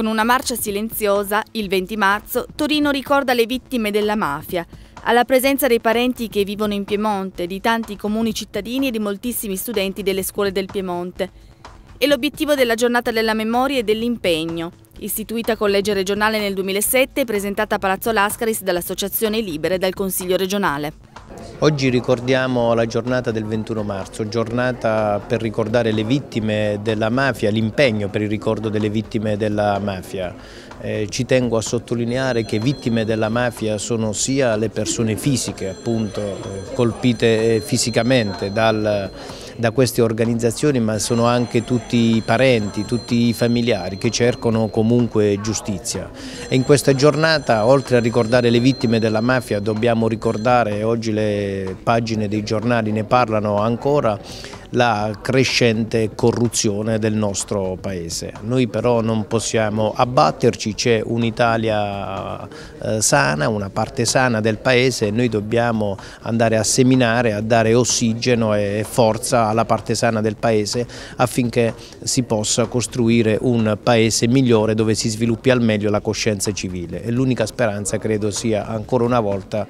Con una marcia silenziosa, il 20 marzo, Torino ricorda le vittime della mafia. Alla presenza dei parenti che vivono in Piemonte, di tanti comuni cittadini e di moltissimi studenti delle scuole del Piemonte. E l'obiettivo della giornata della memoria e dell'impegno, Istituita con legge regionale nel 2007 e presentata a Palazzo Lascaris dall'Associazione Libere e dal Consiglio regionale. Oggi ricordiamo la giornata del 21 marzo, giornata per ricordare le vittime della mafia, l'impegno per il ricordo delle vittime della mafia. Eh, ci tengo a sottolineare che vittime della mafia sono sia le persone fisiche, appunto, eh, colpite eh, fisicamente dal da queste organizzazioni ma sono anche tutti i parenti, tutti i familiari che cercano comunque giustizia e in questa giornata oltre a ricordare le vittime della mafia dobbiamo ricordare, oggi le pagine dei giornali ne parlano ancora, la crescente corruzione del nostro Paese. Noi però non possiamo abbatterci, c'è un'Italia eh, sana, una parte sana del Paese e noi dobbiamo andare a seminare, a dare ossigeno e forza alla parte sana del Paese affinché si possa costruire un Paese migliore dove si sviluppi al meglio la coscienza civile e l'unica speranza credo sia ancora una volta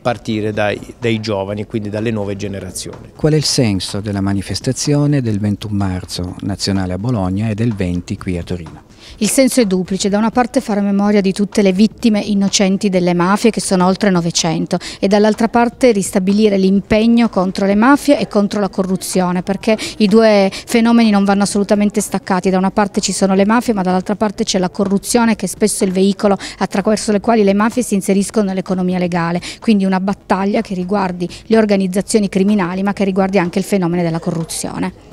partire dai, dai giovani, quindi dalle nuove generazioni. Qual è il senso della manifestazione del 21 marzo nazionale a Bologna e del 20 qui a Torino? Il senso è duplice, da una parte fare memoria di tutte le vittime innocenti delle mafie che sono oltre 900 e dall'altra parte ristabilire l'impegno contro le mafie e contro la corruzione perché i due fenomeni non vanno assolutamente staccati, da una parte ci sono le mafie ma dall'altra parte c'è la corruzione che è spesso il veicolo attraverso le quali le mafie si inseriscono nell'economia legale, quindi una battaglia che riguardi le organizzazioni criminali ma che riguardi anche il fenomeno della corruzione.